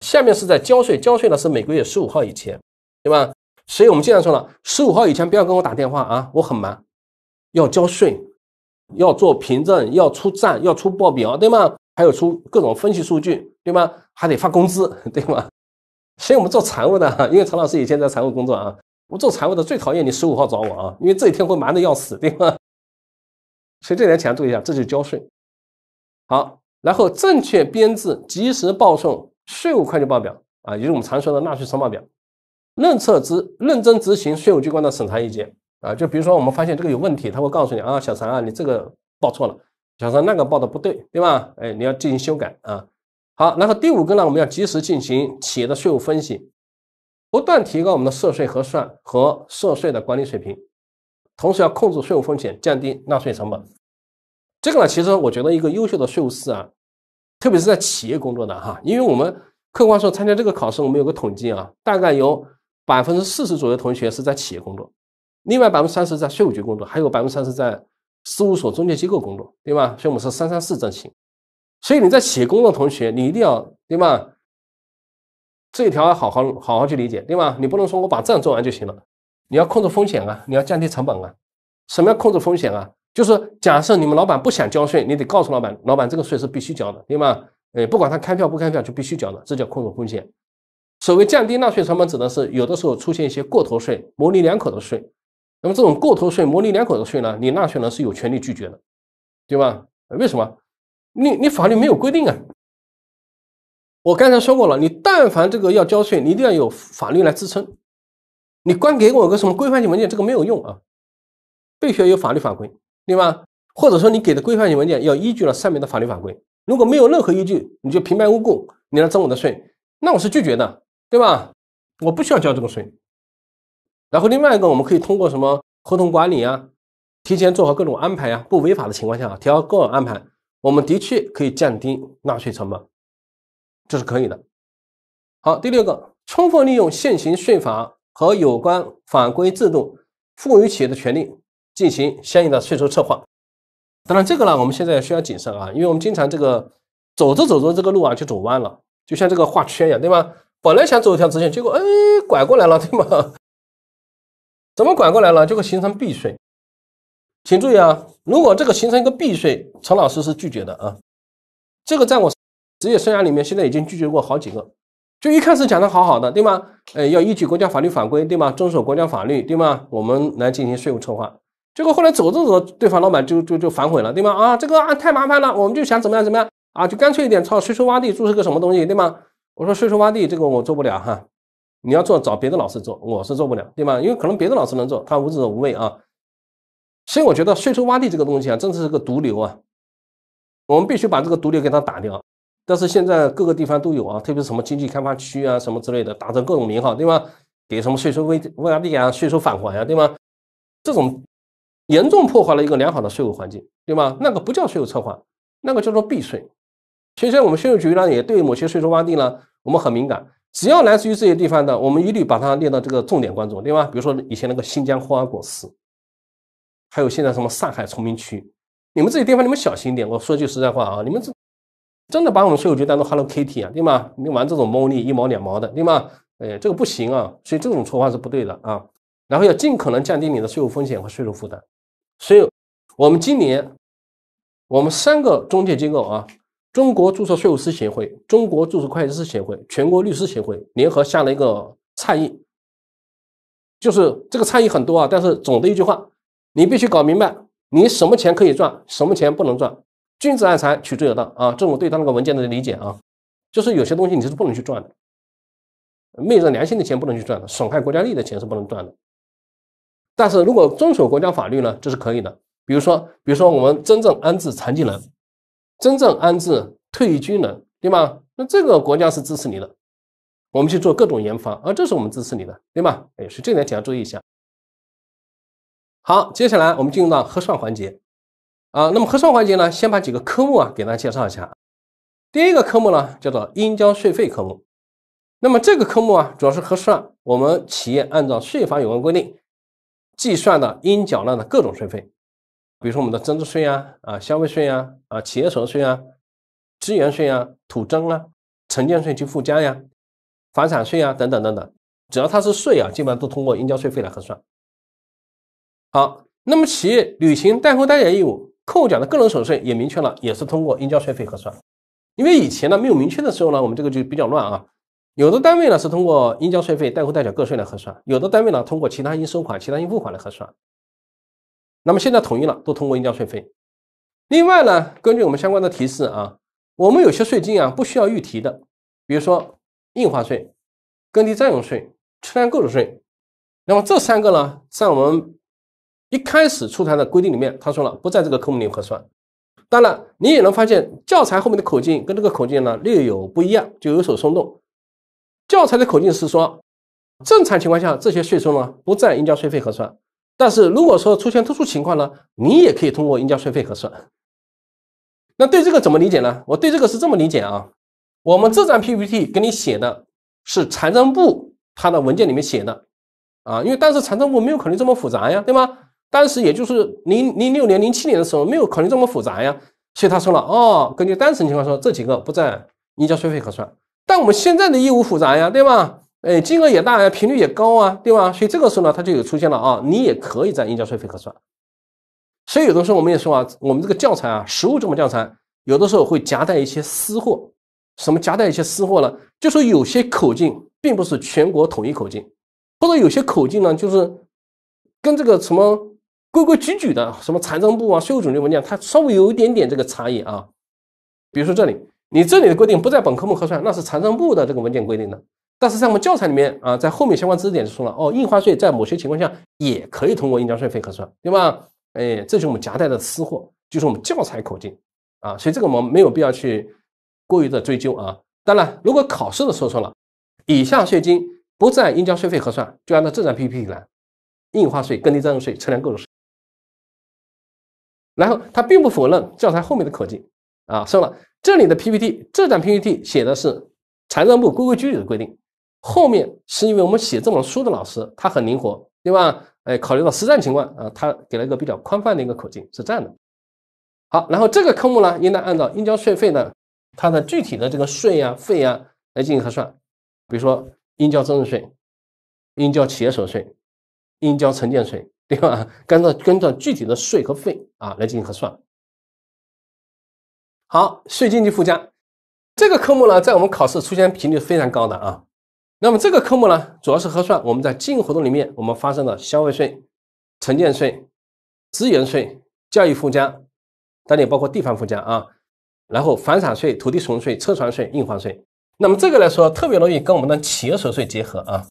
下面是在交税，交税呢是每个月十五号以前，对吧？所以我们经常说了，十五号以前不要跟我打电话啊，我很忙，要交税，要做凭证，要出账，要出报表，对吗？还有出各种分析数据，对吗？还得发工资，对吗？所以我们做财务的，因为常老师以前在财务工作啊，我们做财务的最讨厌你十五号找我啊，因为这一天会忙的要死，对吗？所以这点钱注意一下，这就是交税。好，然后正确编制、及时报送税务会计报表啊，也就是我们常说的纳税申报表。认测执，认真执行税务机关的审查意见啊。就比如说我们发现这个有问题，他会告诉你啊，小陈啊，你这个报错了。假设那个报的不对，对吧？哎，你要进行修改啊。好，然后第五个呢，我们要及时进行企业的税务分析，不断提高我们的涉税核算和涉税的管理水平，同时要控制税务风险，降低纳税成本。这个呢，其实我觉得一个优秀的税务师啊，特别是在企业工作的哈，因为我们客观说参加这个考试，我们有个统计啊，大概有百分之四十左右同学是在企业工作，另外百分之三十在税务局工作，还有百分之三十在。事务所、中介机构工作，对吧？所以我们是三三四证型。所以你在企业工作同学，你一定要，对吧？这一条要好好好好去理解，对吧？你不能说我把账做完就行了，你要控制风险啊，你要降低成本啊。什么叫控制风险啊？就是假设你们老板不想交税，你得告诉老板，老板这个税是必须交的，对吧？哎，不管他开票不开票，就必须交的，这叫控制风险。所谓降低纳税成本，指的是有的时候出现一些过头税、模棱两可的税。那么这种过头税、模棱两可的税呢？你纳税人是有权利拒绝的，对吧？为什么？你你法律没有规定啊！我刚才说过了，你但凡这个要交税，你一定要有法律来支撑。你光给我个什么规范性文件，这个没有用啊！必须要有法律法规，对吧？或者说你给的规范性文件要依据了上面的法律法规。如果没有任何依据，你就平白无故，你来征我的税，那我是拒绝的，对吧？我不需要交这个税。然后另外一个，我们可以通过什么合同管理啊，提前做好各种安排啊，不违法的情况下啊，调各种安排，我们的确可以降低纳税成本，这是可以的。好，第六个，充分利用现行税法和有关法规制度赋予企业的权利，进行相应的税收策划。当然这个呢，我们现在需要谨慎啊，因为我们经常这个走着走着这个路啊就走弯了，就像这个画圈一样，对吧？本来想走一条直线，结果哎拐过来了，对吗？怎么管过来了，就会形成避税。请注意啊，如果这个形成一个避税，陈老师是拒绝的啊。这个在我职业生涯里面，现在已经拒绝过好几个。就一开始讲的好好的，对吗？哎，要依据国家法律法规，对吗？遵守国家法律，对吗？我们来进行税务筹划。结果后来走着走，着，对方老板就就就反悔了，对吗？啊，这个啊太麻烦了，我们就想怎么样怎么样啊，就干脆一点，操，税收洼地，注册个什么东西，对吗？我说税收洼地这个我做不了哈。你要做找别的老师做，我是做不了，对吧？因为可能别的老师能做，他无知无畏啊。所以我觉得税收洼地这个东西啊，真是个毒瘤啊，我们必须把这个毒瘤给它打掉。但是现在各个地方都有啊，特别是什么经济开发区啊什么之类的，打着各种名号，对吧？给什么税收微洼地啊、税收返还呀，对吗？这种严重破坏了一个良好的税务环境，对吗？那个不叫税务策划，那个叫做避税。其实我们税务局呢，也对某些税收洼地呢，我们很敏感。只要来自于这些地方的，我们一律把它列到这个重点关注，对吧？比如说以前那个新疆霍尔果斯，还有现在什么上海崇明区，你们这些地方你们小心点。我说句实在话啊，你们这真的把我们税务局当做 Hello Kitty 啊，对吗？你玩这种猫腻一毛两毛的，对吗？哎，这个不行啊，所以这种说法是不对的啊。然后要尽可能降低你的税务风险和税务负担。所以，我们今年我们三个中介机构啊。中国注册税务师协会、中国注册会计师协会、全国律师协会联合下了一个倡议，就是这个倡议很多啊，但是总的一句话，你必须搞明白你什么钱可以赚，什么钱不能赚。君子爱财，取之有道啊，这我对他那个文件的理解啊，就是有些东西你是不能去赚的，昧着良心的钱不能去赚的，损害国家利益的钱是不能赚的。但是如果遵守国家法律呢，这是可以的。比如说，比如说我们真正安置残疾人。真正安置退役军人，对吗？那这个国家是支持你的，我们去做各种研发，而这是我们支持你的，对吗？哎，所以这点你要注意一下。好，接下来我们进入到核算环节啊。那么核算环节呢，先把几个科目啊给大家介绍一下。第一个科目呢叫做应交税费科目，那么这个科目啊主要是核算我们企业按照税法有关规定计算的应缴纳的各种税费。比如说我们的增值税啊，啊消费税啊，啊企业所得税啊，资源税啊，土增啊，城建税及附加呀，房产税啊，等等等等，只要它是税啊，基本上都通过应交税费来核算。好，那么企业履行代扣代缴义务扣缴的个人所得税也明确了，也是通过应交税费核算。因为以前呢没有明确的时候呢，我们这个就比较乱啊。有的单位呢是通过应交税费代扣代缴个税来核算，有的单位呢通过其他应收款、其他应付款来核算。那么现在统一了，都通过应交税费。另外呢，根据我们相关的提示啊，我们有些税金啊不需要预提的，比如说印花税、耕地占用税、车辆购置税。那么这三个呢，在我们一开始出台的规定里面，他说了不在这个科目里核算。当然，你也能发现教材后面的口径跟这个口径呢略有不一样，就有所松动。教材的口径是说，正常情况下这些税收呢不在应交税费核算。但是如果说出现特殊情况呢，你也可以通过应交税费核算。那对这个怎么理解呢？我对这个是这么理解啊，我们这张 PPT 给你写的是财政部它的文件里面写的啊，因为当时财政部没有考虑这么复杂呀，对吗？当时也就是零零六年、零七年的时候没有考虑这么复杂呀，所以他说了哦，根据当时情况说这几个不在应交税费核算，但我们现在的业务复杂呀，对吗？哎，金额也大呀，频率也高啊，对吧？所以这个时候呢，它就有出现了啊。你也可以在应交税费核算。所以有的时候我们也说啊，我们这个教材啊，实物这本教材，有的时候会夹带一些私货。什么夹带一些私货呢？就说有些口径并不是全国统一口径，或者有些口径呢，就是跟这个什么规规矩矩的什么财政部啊、税务总局文件，它稍微有一点点这个差异啊。比如说这里，你这里的规定不在本科目核算，那是财政部的这个文件规定的。但是在我们教材里面啊，在后面相关知识点就说了哦，印花税在某些情况下也可以通过应交税费核算，对吧？哎，这是我们夹带的私货，就是我们教材口径啊，所以这个我们没有必要去过于的追究啊。当然，如果考试的时候说了，以下税金不在应交税费核算，就按照这张 PPT 来，印花税、耕地占用税、车辆购置税。然后他并不否认教材后面的口径啊，说了这里的 PPT 这张 PPT 写的是财政部规规矩矩的规定。后面是因为我们写这本书的老师他很灵活，对吧？哎，考虑到实战情况啊，他给了一个比较宽泛的一个口径，是这样的。好，然后这个科目呢，应当按照应交税费呢，它的具体的这个税呀、费呀来进行核算，比如说应交增值税、应交企业所得税、应交城建税，对吧？按照跟着具体的税和费啊来进行核算。好，税金及附加这个科目呢，在我们考试出现频率非常高的啊。那么这个科目呢，主要是核算我们在经营活动里面我们发生的消费税、城建税、资源税、教育附加，当然也包括地方附加啊，然后房产税、土地使用税、车船税、印花税。那么这个来说，特别容易跟我们的企业所得税结合啊。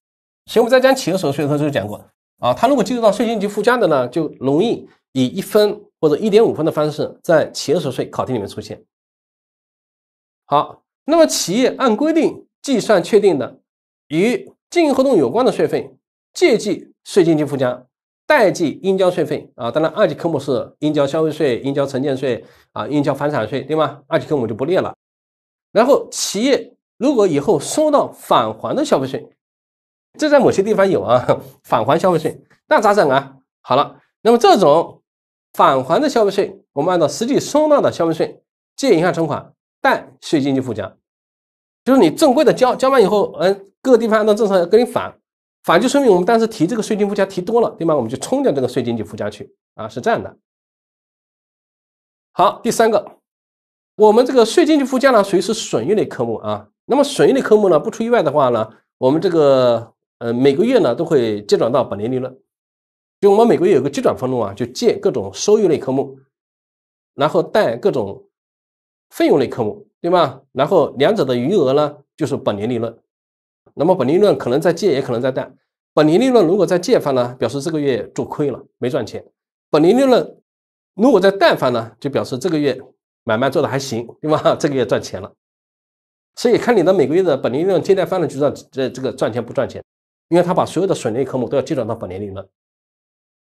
所以我们在讲企业所得税的时候就讲过啊，它如果进入到税金及附加的呢，就容易以一分或者一点五分的方式在企业所得税考题里面出现。好，那么企业按规定计算确定的。与经营活动有关的税费，借记税金及附加，贷记应交税费啊。当然，二级科目是应交消费税、应交城建税啊、应交房产税，对吗？二级科目就不列了。然后，企业如果以后收到返还的消费税，这在某些地方有啊，返还消费税，那咋整啊？好了，那么这种返还的消费税，我们按照实际收到的消费税借银行存款，贷税金及附加。就是你正规的交交完以后，嗯，各个地方按照政策要给你返，返就说明我们当时提这个税金附加提多了，对吗？我们就冲掉这个税金就附加去啊，是这样的。好，第三个，我们这个税金就附加呢属于是损益类科目啊。那么损益类科目呢，不出意外的话呢，我们这个呃每个月呢都会结转到本年利润，就我们每个月有个结转分录啊，就借各种收益类科目，然后贷各种费用类科目。对吧？然后两者的余额呢，就是本年利润。那么本年利润可能在借，也可能在贷。本年利润如果在借方呢，表示这个月做亏了，没赚钱。本年利润如果在贷方呢，就表示这个月买卖做的还行，对吧？这个月赚钱了。所以看你的每个月的本年利润借贷方的知算，这这个赚钱不赚钱。因为他把所有的损益科目都要记转到本年利润。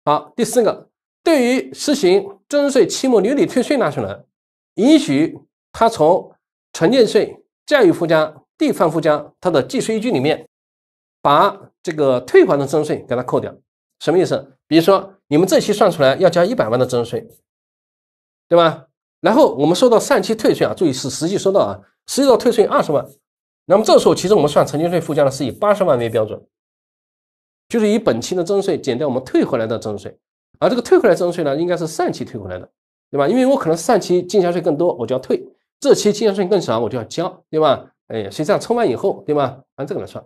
好，第四个，对于实行增值税期末留抵退税纳税人，允许他从城建税、教育附加、地方附加，它的计税依据里面，把这个退还的增税给它扣掉，什么意思？比如说你们这期算出来要交一百万的增税，对吧？然后我们收到上期退税啊，注意是实际收到啊，实际到退税二十万，那么这时候其实我们算城建税附加呢是以八十万为标准，就是以本期的增税减掉我们退回来的增税，而这个退回来增税呢应该是上期退回来的，对吧？因为我可能上期进项税更多，我就要退。这期进项税更少，我就要交，对吧？哎，实际上抽完以后，对吧？按这个来算，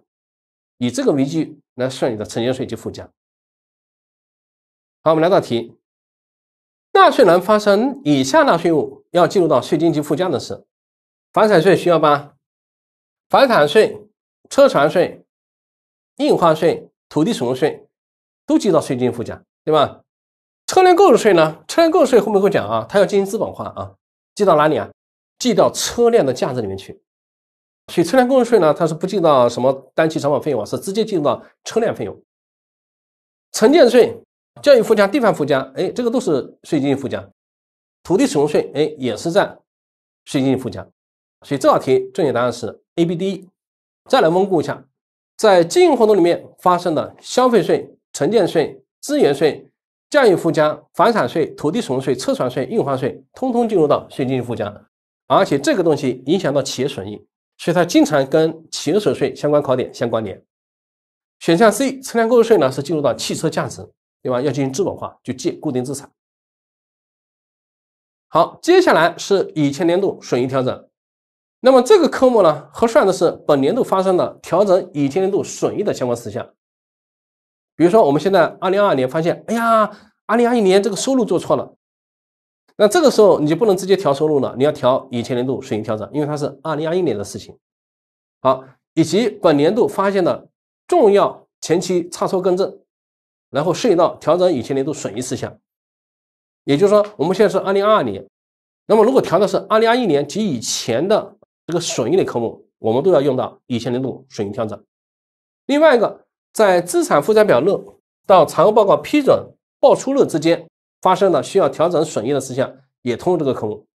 以这个为据来算你的承建税及附加。好，我们来道题：纳税人发生以下纳税物务要计入到税金及附加的是？房产税需要吧？房产税、车船税、印花税、土地使用税都记到税金附加，对吧？车辆购置税呢？车辆购置税后面会讲啊，它要进行资本化啊，记到哪里啊？记到车辆的价值里面去，所以车辆购置税呢，它是不记到什么单期成本费用啊，是直接进入到车辆费用。城建税、教育附加、地方附加，哎，这个都是税金附加。土地使用税，哎，也是在税金附加。所以这道题正确答案是 A、B、D。再来温故一下，在经营活动里面发生的消费税、城建税、资源税、教育附加、房产税、土地使用税、车船税、印花税，通通进入到税金附加。而且这个东西影响到企业损益，所以它经常跟企业所得税相关考点相关联。选项 C 车辆购置税呢是进入到汽车价值，对吧？要进行资本化，就借固定资产。好，接下来是以前年度损益调整。那么这个科目呢，核算的是本年度发生的调整以前年度损益的相关事项。比如说我们现在二零二二年发现，哎呀，二零二一年这个收入做错了。那这个时候你就不能直接调收入了，你要调以前年度损益调整，因为它是二零二一年的事情。好，以及本年度发现的重要前期差错更正，然后涉及到调整以前年度损益事项。也就是说，我们现在是二零二二年，那么如果调的是二零二一年及以前的这个损益类科目，我们都要用到以前年度损益调整。另外一个，在资产负债表日到财务报告批准报出日之间。发生了需要调整损益的事项，也通过这个科目。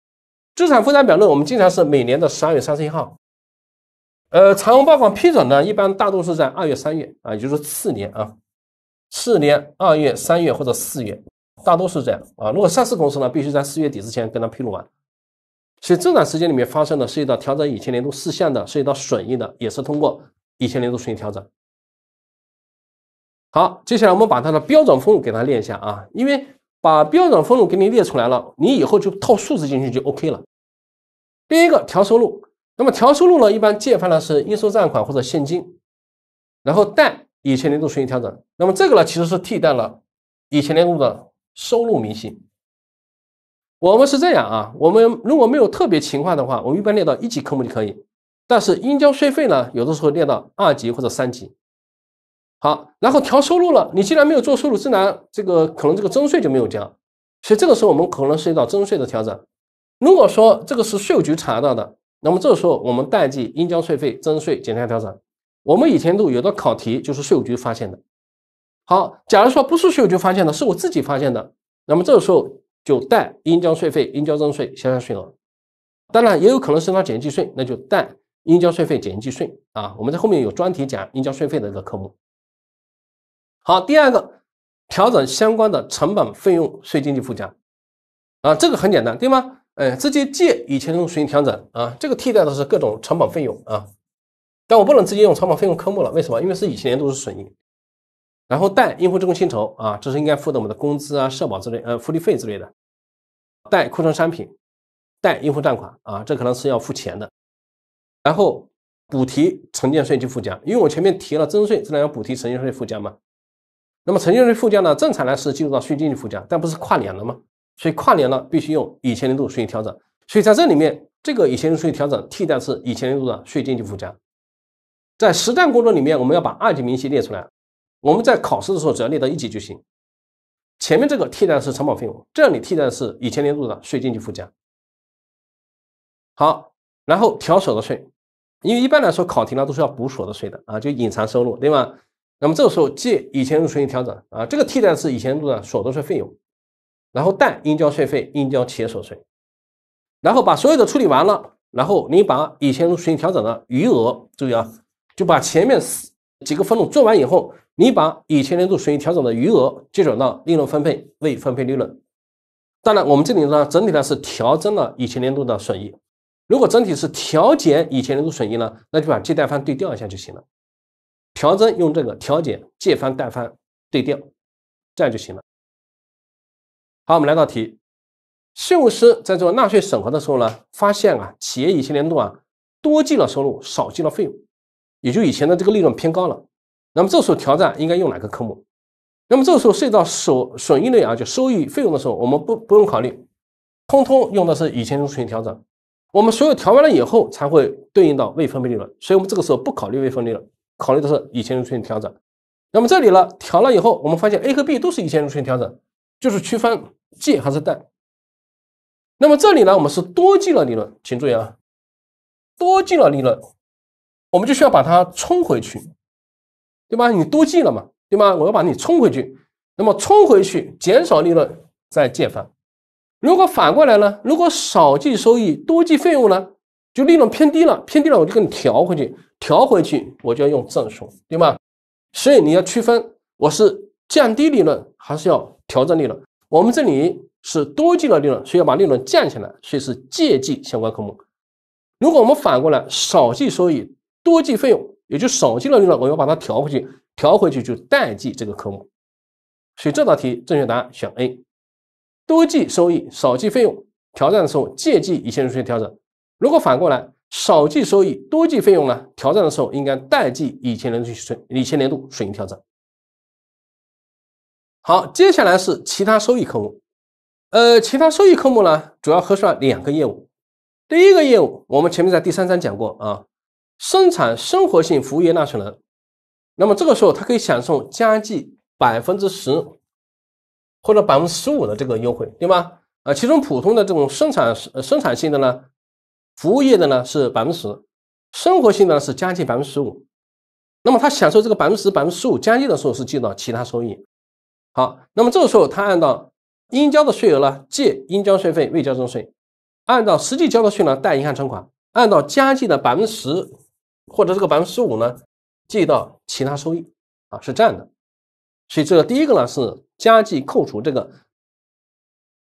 资产负债表呢，我们经常是每年的十二月三十一号。呃，财务报告批准呢，一般大多是在二月、三月啊，也就是次年啊，次年二月、三月或者四月，大多是这样啊。如果上市公司呢，必须在四月底之前跟它披露完。所以这段时间里面发生的涉及到调整以前年度事项的、涉及到损益的，也是通过以前年度损益调整。好，接下来我们把它的标准分给它列一下啊，因为。把标准分录给你列出来了，你以后就套数字进去就 OK 了。第一个调收入，那么调收入呢，一般借方呢是应收账款或者现金，然后贷以前年度损益调整。那么这个呢，其实是替代了以前年度的收入明细。我们是这样啊，我们如果没有特别情况的话，我们一般列到一级科目就可以。但是应交税费呢，有的时候列到二级或者三级。好，然后调收入了，你既然没有做收入，自然这个可能这个征税就没有交，所以这个时候我们可能涉及到征税的调整。如果说这个是税务局查到的，那么这个时候我们代记应交税费、征税、减税调整。我们以前都有的考题就是税务局发现的。好，假如说不是税务局发现的，是我自己发现的，那么这个时候就代应交税费、应交征税、相关税额。当然也有可能是发生减计税，那就代应交税费、减计税啊。我们在后面有专题讲应交税费的一个科目。好，第二个调整相关的成本费用税金及附加啊，这个很简单，对吗？哎，直接借以前年度损益调整啊，这个替代的是各种成本费用啊，但我不能直接用成本费用科目了，为什么？因为是以前年度是损益，然后贷应付职工薪酬啊，这是应该付的我们的工资啊、社保之类、呃，福利费之类的，贷库存商品，贷应付账款啊，这可能是要付钱的，然后补提城建税及附加，因为我前面提了增税，自然要补提城建税附加嘛。那么成建的附加呢？正常来是进入到税金去附加，但不是跨年了吗？所以跨年呢，必须用以前年度税调整。所以在这里面，这个以前年度税调整替代是以前年度的税金去附加。在实战工作里面，我们要把二级明细列出来。我们在考试的时候只要列到一级就行。前面这个替代是成本费用，这里替代是以前年度的税金去附加。好，然后调所得税，因为一般来说考题呢都是要补所得税的啊，就隐藏收入，对吧？那么这个时候借以前入损益调整啊，这个替代是以前年度所得税费用，然后贷应交税费应交企业所得税，然后把所有的处理完了，然后你把以前入损益调整的余额注意啊，就把前面几个分录做完以后，你把以前年度损益调整的余额接转到利润分配未分配利润。当然，我们这里呢整体呢是调增了以前年度的损益，如果整体是调减以前年度损益呢，那就把借贷方对调一下就行了。调增用这个调减借方贷方对调，这样就行了。好，我们来到题。税务师在做纳税审核的时候呢，发现啊企业以前年度啊多记了收入少记了费用，也就以前的这个利润偏高了。那么这时候调账应该用哪个科目？那么这个时候涉及到损损益类啊，就收益费用的时候，我们不不用考虑，通通用的是以前入损调整。我们所有调完了以后，才会对应到未分配利润，所以我们这个时候不考虑未分配利润。考虑的是以前出现调整，那么这里呢，调了以后，我们发现 A 和 B 都是以前出现调整，就是区分借还是贷。那么这里呢，我们是多记了利润，请注意啊，多记了利润，我们就需要把它冲回去，对吧？你多记了嘛，对吧？我要把你冲回去。那么冲回去减少利润再借方。如果反过来呢？如果少记收益多记费用呢，就利润偏低了，偏低了我就给你调回去。调回去，我就要用正数，对吧？所以你要区分，我是降低利润，还是要调整利润？我们这里是多计了利润，所以要把利润降下来，所以是借记相关科目。如果我们反过来少记收益，多记费用，也就少记了利润，我要把它调回去，调回去就代记这个科目。所以这道题正确答案选 A，多记收益，少记费用，调整的时候借记以前入税调整。如果反过来。少计收益多计费用呢？调整的时候应该代计以前年度税以前年度税金调整。好，接下来是其他收益科目。呃，其他收益科目呢，主要核算两个业务。第一个业务，我们前面在第三章讲过啊，生产生活性服务业纳税人，那么这个时候他可以享受加计百分之十或者百分之十五的这个优惠，对吧？啊，其中普通的这种生产生产性的呢？服务业的呢是百分之十，生活性呢是加计百分之十五，那么他享受这个百分之十、百分之十五加计的时候是计到其他收益。好，那么这个时候他按照应交的税额呢借应交税费未交增税，按照实际交的税呢贷银行存款，按照加计的百分之十或者这个百分之十五呢计到其他收益啊是这样的。所以这个第一个呢是加计扣除这个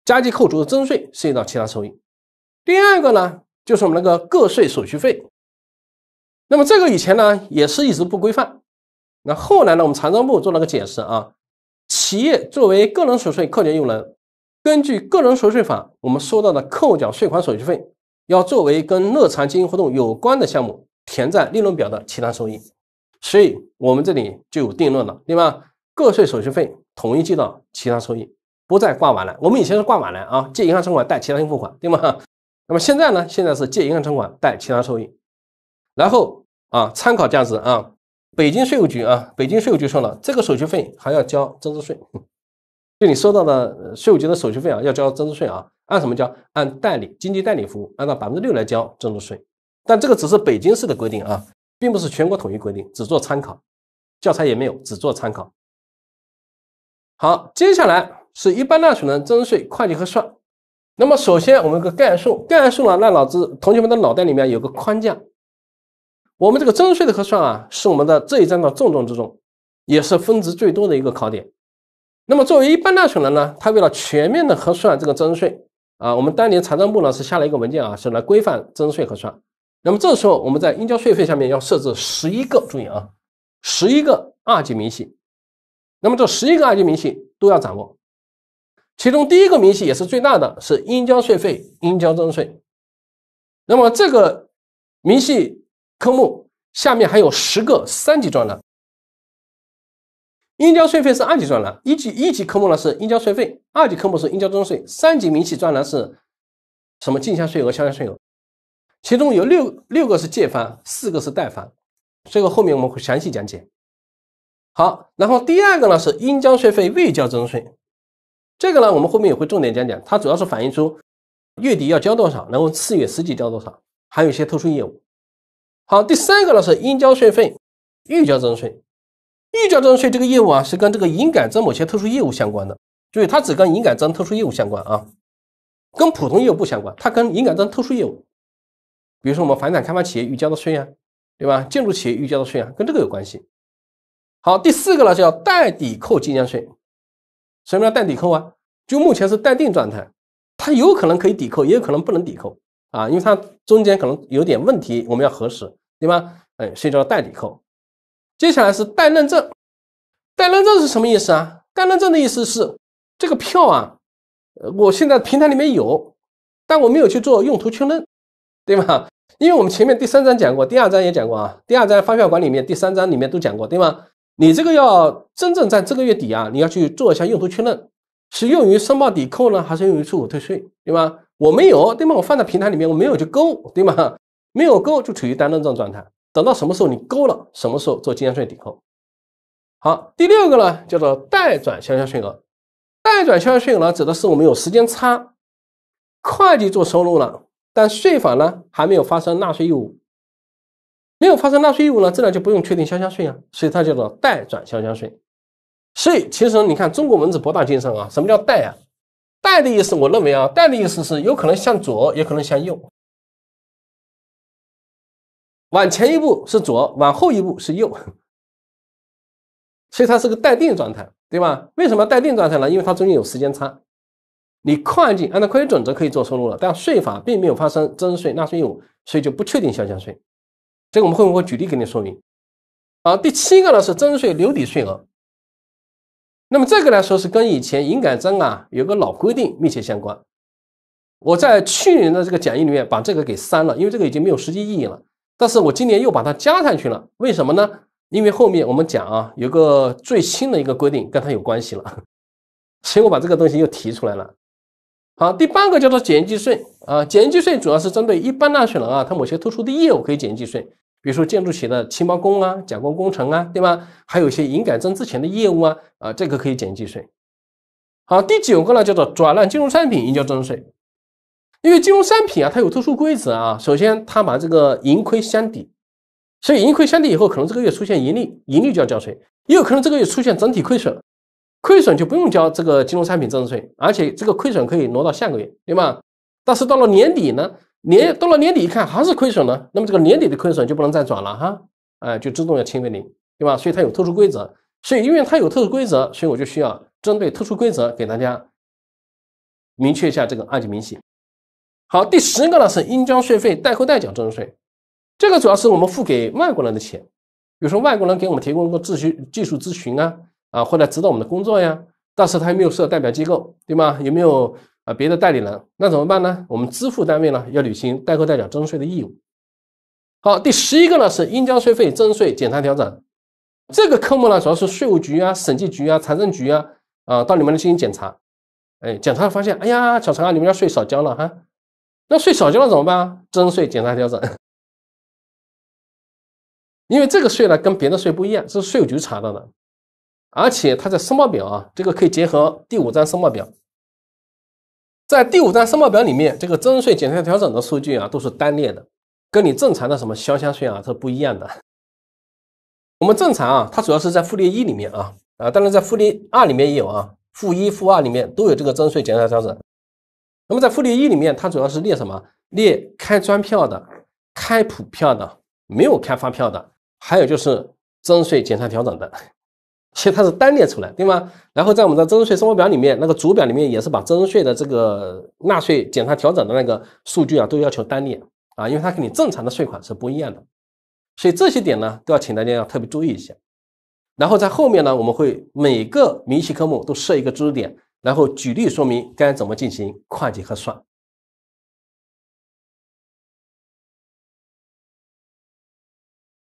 加计扣除的增税涉及到其他收益，第二个呢。就是我们那个个税手续费，那么这个以前呢也是一直不规范，那后来呢我们财政部做了个解释啊，企业作为个人所得税扣缴用人，根据个人所得税法，我们收到的扣缴税款手续费要作为跟乐场经营活动有关的项目填在利润表的其他收益，所以我们这里就有定论了，对吧？个税手续费统一记到其他收益，不再挂完了，我们以前是挂完了啊，借银行存款贷其他应付款，对吗？那么现在呢？现在是借银行存款，贷其他收益。然后啊，参考价值啊，北京税务局啊，北京税务局说了，这个手续费还要交增值税。*laughs* 就你收到的税务局的手续费啊，要交增值税啊，按什么交？按代理经济代理服务，按照百分之六来交增值税。但这个只是北京市的规定啊，并不是全国统一规定，只做参考，教材也没有，只做参考。好，接下来是一般纳税人增值税会计核算。那么首先，我们个概述概述呢，让老子同学们的脑袋里面有个框架。我们这个增值税的核算啊，是我们的这一章的重中之重，也是分值最多的一个考点。那么作为一般纳税人呢，他为了全面的核算这个增值税啊，我们当年财政部呢是下了一个文件啊，是来规范增值税核算。那么这时候我们在应交税费下面要设置十一个，注意啊，十一个二级明细。那么这十一个二级明细都要掌握。其中第一个明细也是最大的是应交税费、应交增值税。那么这个明细科目下面还有十个三级专栏。应交税费是二级专栏，一级一级科目呢是应交税费，二级科目是应交增值税，三级明细专栏是什么？进项税额、销项税额，其中有六六个是借方，四个是贷方。这个后面我们会详细讲解。好，然后第二个呢是应交税费未交增值税。这个呢，我们后面也会重点讲讲，它主要是反映出月底要交多少，然后次月实际交多少，还有一些特殊业务。好，第三个呢是应交税费、预交增值税。预交增值税这个业务啊，是跟这个营改增某些特殊业务相关的，注意它只跟营改增特殊业务相关啊，跟普通业务不相关。它跟营改增特殊业务，比如说我们房产开发企业预交的税啊，对吧？建筑企业预交的税啊，跟这个有关系。好，第四个呢叫代抵扣进项税。什么叫待抵扣啊？就目前是待定状态，它有可能可以抵扣，也有可能不能抵扣啊，因为它中间可能有点问题，我们要核实，对吧？哎，所以叫待抵扣。接下来是待认证，待认证是什么意思啊？待认证的意思是这个票啊，我现在平台里面有，但我没有去做用途确认，对吧？因为我们前面第三章讲过，第二章也讲过啊，第二章发票管理里面，第三章里面都讲过，对吧？你这个要真正在这个月底啊，你要去做一下用途确认，是用于申报抵扣呢，还是用于出口退税，对吧？我没有，对吗？我放在平台里面，我没有去勾，对吗？没有勾就处于单认证状态。等到什么时候你勾了，什么时候做进项税抵扣。好，第六个呢叫做代转销项税额，代转销项税额呢指的是我们有时间差，会计做收入了，但税法呢还没有发生纳税义务。没有发生纳税义务呢，自然就不用确定销项税啊，所以它叫做代转销项税。所以其实你看，中国文字博大精深啊。什么叫代啊？代的意思，我认为啊，代的意思是有可能向左，也可能向右。往前一步是左，往后一步是右，所以它是个待定状态，对吧？为什么待定状态呢？因为它中间有时间差。你会计按照会计准则可以做收入了，但税法并没有发生征税纳税义务，所以就不确定销项税。这个我们会不会举例给你说明？啊，第七个呢是征税留抵税额。那么这个来说是跟以前营改增啊有个老规定密切相关。我在去年的这个讲义里面把这个给删了，因为这个已经没有实际意义了。但是我今年又把它加上去了，为什么呢？因为后面我们讲啊有个最新的一个规定跟它有关系了，*laughs* 所以我把这个东西又提出来了。好，第八个叫做减计税啊，减计税主要是针对一般纳税人啊，他某些特殊的业务可以减计税，比如说建筑企业的承包工啊、甲工工程啊，对吧？还有一些营改增之前的业务啊，啊，这个可以减计税。好，第九个呢叫做转让金融商品应交增值税，因为金融商品啊，它有特殊规则啊，首先它把这个盈亏相抵，所以盈亏相抵以后，可能这个月出现盈利，盈利就要交税，也有可能这个月出现整体亏损。亏损就不用交这个金融产品增值税，而且这个亏损可以挪到下个月，对吧？但是到了年底呢，年到了年底一看还是亏损了，那么这个年底的亏损就不能再转了哈，哎，就自动要清为零，对吧？所以它有特殊规则，所以因为它有特殊规则，所以我就需要针对特殊规则给大家明确一下这个二级明细。好，第十个呢是应交税费代扣代缴增值税，这个主要是我们付给外国人的钱，比如说外国人给我们提供一个咨询、技术咨询啊。啊，或者指导我们的工作呀？但是他也没有设代表机构，对吗？有没有啊别的代理人？那怎么办呢？我们支付单位呢要履行代扣代缴征税的义务。好，第十一个呢是应交税费征税检查调整。这个科目呢主要是税务局啊、审计局啊、财政局啊啊到你们来进行检查。哎，检查发现，哎呀，小陈啊，你们要税少交了哈。那税少交了怎么办？征税检查调整。*laughs* 因为这个税呢跟别的税不一样，是税务局查到的。而且它在申报表啊，这个可以结合第五张申报表，在第五张申报表里面，这个增税减税调整的数据啊都是单列的，跟你正常的什么销项税啊是不一样的。我们正常啊，它主要是在附列一里面啊啊，当然在附列二里面也有啊，附一附二里面都有这个增税减税调整。那么在附列一里面，它主要是列什么？列开专票的、开普票的、没有开发票的，还有就是增税减税调整的。其实它是单列出来，对吗？然后在我们的增值税生活表里面，那个主表里面也是把增值税的这个纳税检查调整的那个数据啊，都要求单列啊，因为它跟你正常的税款是不一样的。所以这些点呢，都要请大家要特别注意一下。然后在后面呢，我们会每个明细科目都设一个知识点，然后举例说明该怎么进行会计核算。